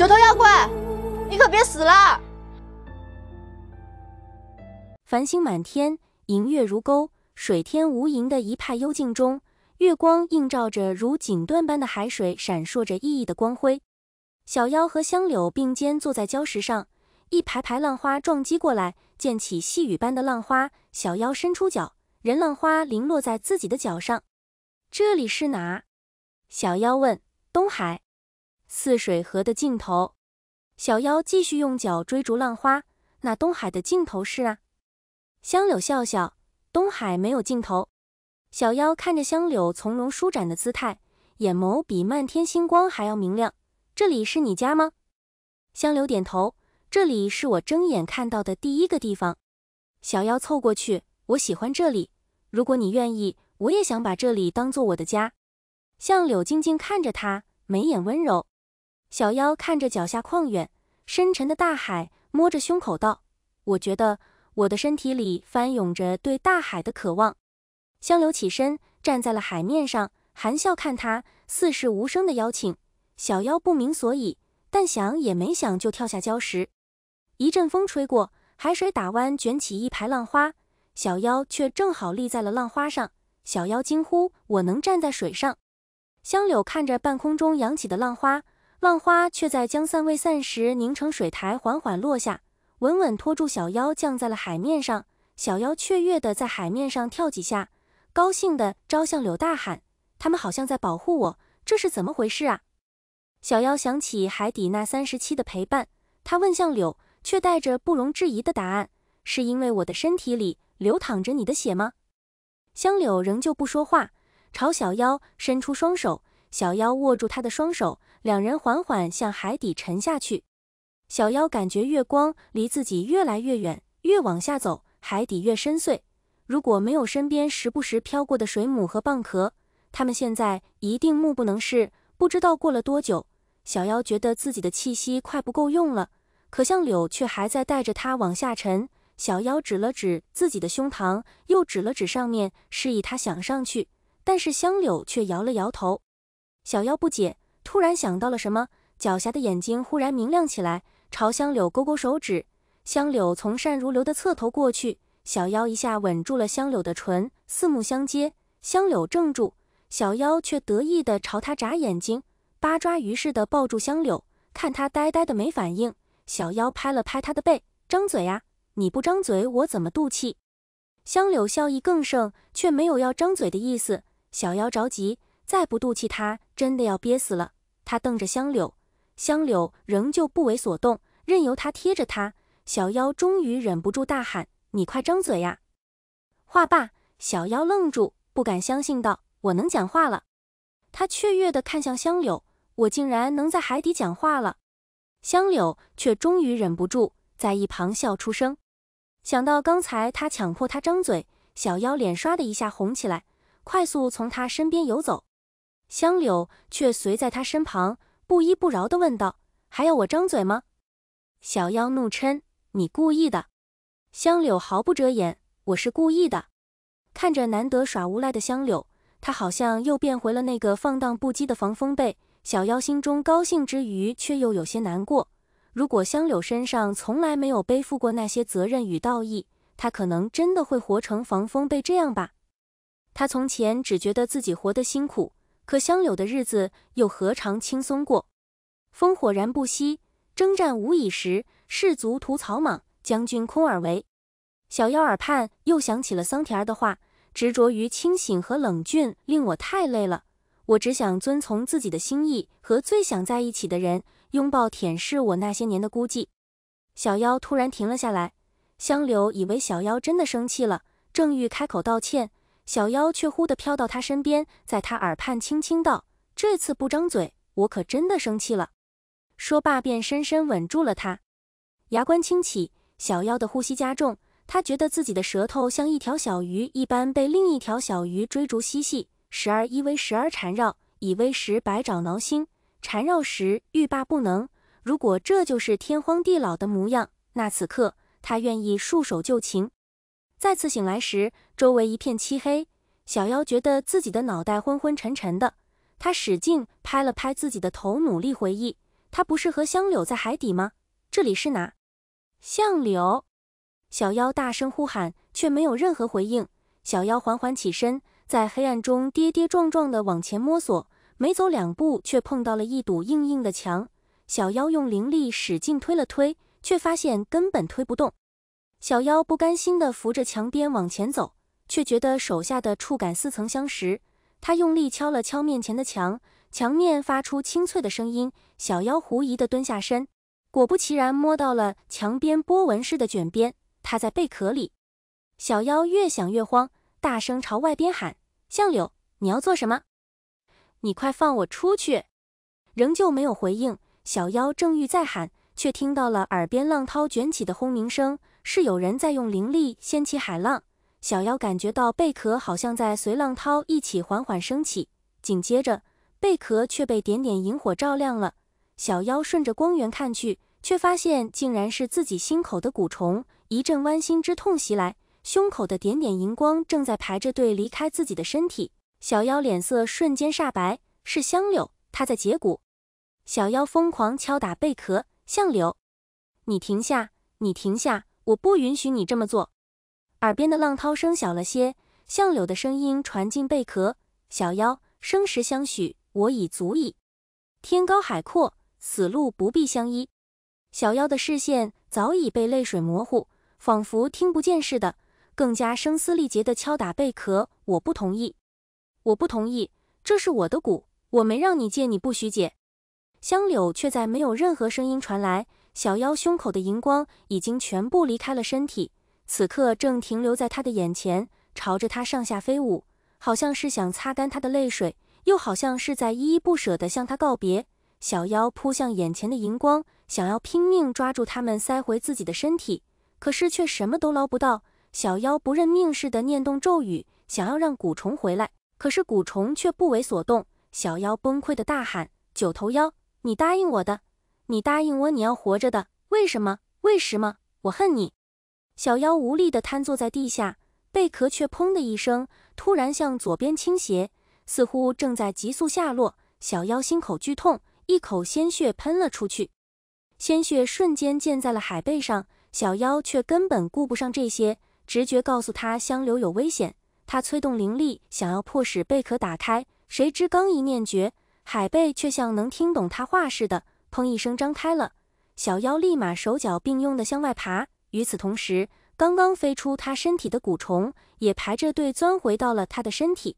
九头妖怪，你可别死了！繁星满天，银月如钩，水天无垠的一派幽静中，月光映照着如锦缎般的海水，闪烁着熠熠的光辉。小妖和香柳并肩坐在礁石上，一排排浪花撞击过来，溅起细雨般的浪花。小妖伸出脚，任浪花零落在自己的脚上。这里是哪？小妖问。东海。泗水河的尽头，小妖继续用脚追逐浪花。那东海的尽头是啊？香柳笑笑，东海没有尽头。小妖看着香柳从容舒展的姿态，眼眸比漫天星光还要明亮。这里是你家吗？香柳点头，这里是我睁眼看到的第一个地方。小妖凑过去，我喜欢这里。如果你愿意，我也想把这里当做我的家。相柳静静看着他，眉眼温柔。小妖看着脚下旷远深沉的大海，摸着胸口道：“我觉得我的身体里翻涌着对大海的渴望。”香柳起身站在了海面上，含笑看他，似是无声的邀请。小妖不明所以，但想也没想就跳下礁石。一阵风吹过，海水打弯卷起一排浪花，小妖却正好立在了浪花上。小妖惊呼：“我能站在水上！”香柳看着半空中扬起的浪花。浪花却在将散未散时凝成水台，缓缓落下，稳稳托住小妖，降在了海面上。小妖雀跃地在海面上跳几下，高兴地朝向柳大喊：“他们好像在保护我，这是怎么回事啊？”小妖想起海底那三十七的陪伴，他问向柳，却带着不容置疑的答案：“是因为我的身体里流淌着你的血吗？”香柳仍旧不说话，朝小妖伸出双手，小妖握住他的双手。两人缓缓向海底沉下去，小妖感觉月光离自己越来越远，越往下走，海底越深邃。如果没有身边时不时飘过的水母和蚌壳，他们现在一定目不能视。不知道过了多久，小妖觉得自己的气息快不够用了，可相柳却还在带着他往下沉。小妖指了指自己的胸膛，又指了指上面，示意他想上去，但是香柳却摇了摇头。小妖不解。突然想到了什么，狡黠的眼睛忽然明亮起来，朝香柳勾勾手指。香柳从善如流的侧头过去，小妖一下吻住了香柳的唇，四目相接，香柳怔住，小妖却得意的朝他眨眼睛，八爪鱼似的抱住香柳，看他呆呆的没反应，小妖拍了拍他的背，张嘴呀，你不张嘴我怎么妒气？香柳笑意更盛，却没有要张嘴的意思。小妖着急，再不妒气他真的要憋死了。他瞪着香柳，香柳仍旧不为所动，任由他贴着他。小妖终于忍不住大喊：“你快张嘴呀！”话罢，小妖愣住，不敢相信道：“我能讲话了！”他雀跃地看向香柳：“我竟然能在海底讲话了！”香柳却终于忍不住，在一旁笑出声。想到刚才他强迫他张嘴，小妖脸唰的一下红起来，快速从他身边游走。香柳却随在他身旁，不依不饶地问道：“还要我张嘴吗？”小妖怒嗔：“你故意的！”香柳毫不遮掩：“我是故意的。”看着难得耍无赖的香柳，他好像又变回了那个放荡不羁的防风被小妖。心中高兴之余，却又有些难过。如果香柳身上从来没有背负过那些责任与道义，他可能真的会活成防风被这样吧。他从前只觉得自己活得辛苦。可香柳的日子又何尝轻松过？烽火燃不息，征战无已时，士卒徒草莽，将军空耳为。小妖耳畔又想起了桑田儿的话，执着于清醒和冷峻，令我太累了。我只想遵从自己的心意，和最想在一起的人拥抱，舔舐我那些年的孤寂。小妖突然停了下来，香柳以为小妖真的生气了，正欲开口道歉。小妖却忽地飘到他身边，在他耳畔轻轻道：“这次不张嘴，我可真的生气了。”说罢便深深吻住了他，牙关轻启，小妖的呼吸加重。他觉得自己的舌头像一条小鱼一般，被另一条小鱼追逐嬉戏，时而依偎，时而缠绕；依偎时百爪挠心，缠绕时欲罢不能。如果这就是天荒地老的模样，那此刻他愿意束手就擒。再次醒来时，周围一片漆黑。小妖觉得自己的脑袋昏昏沉沉的，他使劲拍了拍自己的头，努力回忆：他不是和香柳在海底吗？这里是哪？相柳！小妖大声呼喊，却没有任何回应。小妖缓缓起身，在黑暗中跌跌撞撞的往前摸索。没走两步，却碰到了一堵硬硬的墙。小妖用灵力使劲推了推，却发现根本推不动。小妖不甘心地扶着墙边往前走，却觉得手下的触感似曾相识。他用力敲了敲面前的墙，墙面发出清脆的声音。小妖狐疑地蹲下身，果不其然摸到了墙边波纹似的卷边，它在贝壳里。小妖越想越慌，大声朝外边喊：“向柳，你要做什么？你快放我出去！”仍旧没有回应。小妖正欲再喊，却听到了耳边浪涛卷起的轰鸣声。是有人在用灵力掀起海浪，小妖感觉到贝壳好像在随浪涛一起缓缓升起。紧接着，贝壳却被点点萤火照亮了。小妖顺着光源看去，却发现竟然是自己心口的蛊虫，一阵剜心之痛袭来，胸口的点点荧光正在排着队离开自己的身体。小妖脸色瞬间煞白，是香柳，他在解蛊。小妖疯狂敲打贝壳，香柳，你停下，你停下。我不允许你这么做。耳边的浪涛声小了些，相柳的声音传进贝壳。小妖，生时相许，我已足矣。天高海阔，死路不必相依。小妖的视线早已被泪水模糊，仿佛听不见似的，更加声嘶力竭地敲打贝壳。我不同意，我不同意，这是我的骨，我没让你借，你不许解。香柳却在没有任何声音传来。小妖胸口的荧光已经全部离开了身体，此刻正停留在他的眼前，朝着他上下飞舞，好像是想擦干他的泪水，又好像是在依依不舍地向他告别。小妖扑向眼前的荧光，想要拼命抓住它们塞回自己的身体，可是却什么都捞不到。小妖不认命似的念动咒语，想要让蛊虫回来，可是蛊虫却不为所动。小妖崩溃的大喊：“九头妖，你答应我的！”你答应我，你要活着的。为什么？为什么？我恨你！小妖无力地瘫坐在地下，贝壳却砰的一声突然向左边倾斜，似乎正在急速下落。小妖心口剧痛，一口鲜血喷了出去，鲜血瞬间溅在了海贝上。小妖却根本顾不上这些，直觉告诉他香流有危险，他催动灵力想要迫使贝壳打开，谁知刚一念诀，海贝却像能听懂他话似的。砰一声，张开了。小妖立马手脚并用的向外爬。与此同时，刚刚飞出他身体的蛊虫也排着队钻回到了他的身体。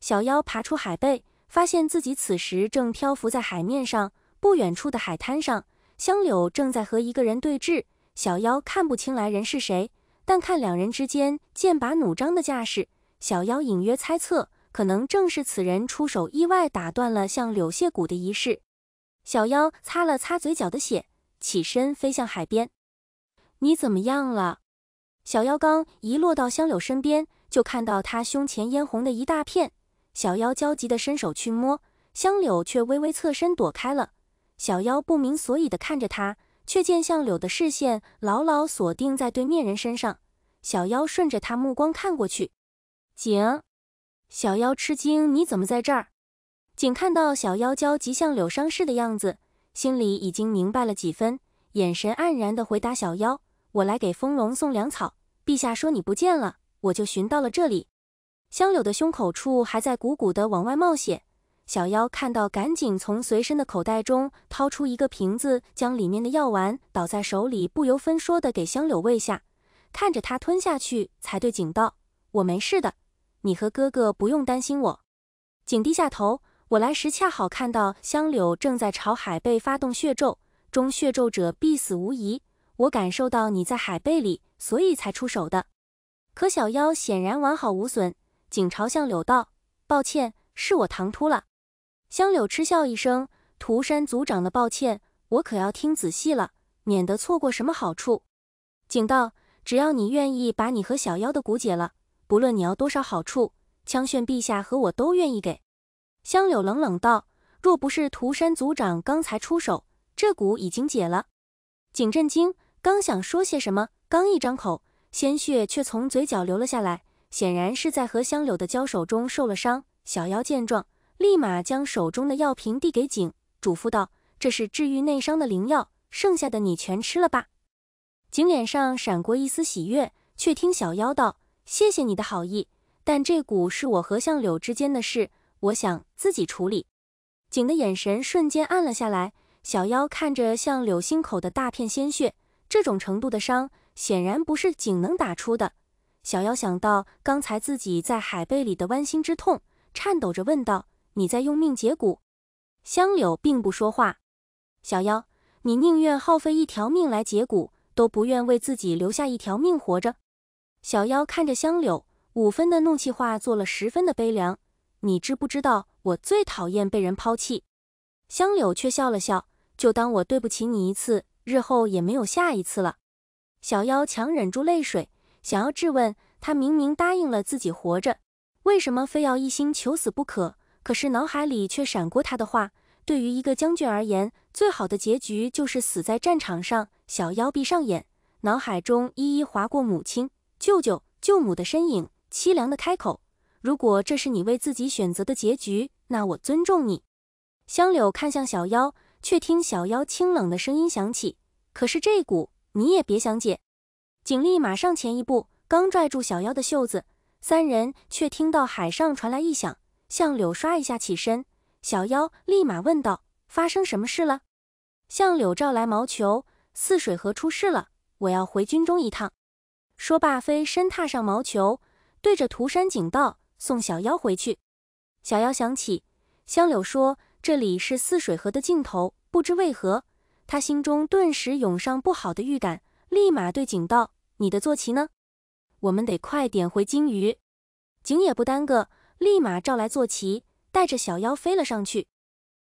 小妖爬出海贝，发现自己此时正漂浮在海面上。不远处的海滩上，香柳正在和一个人对峙。小妖看不清来人是谁，但看两人之间剑拔弩张的架势，小妖隐约猜测，可能正是此人出手意外打断了向柳卸蛊的仪式。小妖擦了擦嘴角的血，起身飞向海边。你怎么样了？小妖刚一落到香柳身边，就看到他胸前嫣红的一大片。小妖焦急地伸手去摸，香柳却微微侧身躲开了。小妖不明所以地看着他，却见相柳的视线牢牢锁定在对面人身上。小妖顺着他目光看过去，景。小妖吃惊：“你怎么在这儿？”景看到小妖焦急像柳伤势的样子，心里已经明白了几分，眼神黯然的回答小妖：“我来给风龙送粮草，陛下说你不见了，我就寻到了这里。”香柳的胸口处还在鼓鼓的往外冒血，小妖看到，赶紧从随身的口袋中掏出一个瓶子，将里面的药丸倒在手里，不由分说的给香柳喂下，看着他吞下去，才对景道：“我没事的，你和哥哥不用担心我。”景低下头。我来时恰好看到香柳正在朝海贝发动血咒，中血咒者必死无疑。我感受到你在海贝里，所以才出手的。可小妖显然完好无损。景朝向柳道：“抱歉，是我唐突了。”香柳嗤笑一声：“涂山族长的抱歉，我可要听仔细了，免得错过什么好处。”景道：“只要你愿意把你和小妖的骨解了，不论你要多少好处，枪炫陛下和我都愿意给。”香柳冷冷道：“若不是涂山族长刚才出手，这蛊已经解了。”景震惊，刚想说些什么，刚一张口，鲜血却从嘴角流了下来，显然是在和香柳的交手中受了伤。小妖见状，立马将手中的药瓶递给景，嘱咐道：“这是治愈内伤的灵药，剩下的你全吃了吧。”景脸上闪过一丝喜悦，却听小妖道：“谢谢你的好意，但这蛊是我和相柳之间的事。”我想自己处理。景的眼神瞬间暗了下来。小妖看着像柳心口的大片鲜血，这种程度的伤显然不是景能打出的。小妖想到刚才自己在海贝里的剜心之痛，颤抖着问道：“你在用命解骨？”香柳并不说话。小妖，你宁愿耗费一条命来解骨，都不愿为自己留下一条命活着。小妖看着香柳，五分的怒气化作了十分的悲凉。你知不知道，我最讨厌被人抛弃。香柳却笑了笑，就当我对不起你一次，日后也没有下一次了。小妖强忍住泪水，想要质问他，明明答应了自己活着，为什么非要一心求死不可？可是脑海里却闪过他的话：，对于一个将军而言，最好的结局就是死在战场上。小妖闭上眼，脑海中一一划过母亲、舅舅、舅母的身影，凄凉的开口。如果这是你为自己选择的结局，那我尊重你。香柳看向小妖，却听小妖清冷的声音响起：“可是这股你也别想解。”景丽马上前一步，刚拽住小妖的袖子，三人却听到海上传来异响。向柳唰一下起身，小妖立马问道：“发生什么事了？”向柳召来毛球，泗水河出事了，我要回军中一趟。说罢飞身踏上毛球，对着涂山景道。送小妖回去，小妖想起香柳说这里是泗水河的尽头，不知为何，他心中顿时涌上不好的预感，立马对景道：“你的坐骑呢？我们得快点回金鱼。”景也不耽搁，立马召来坐骑，带着小妖飞了上去。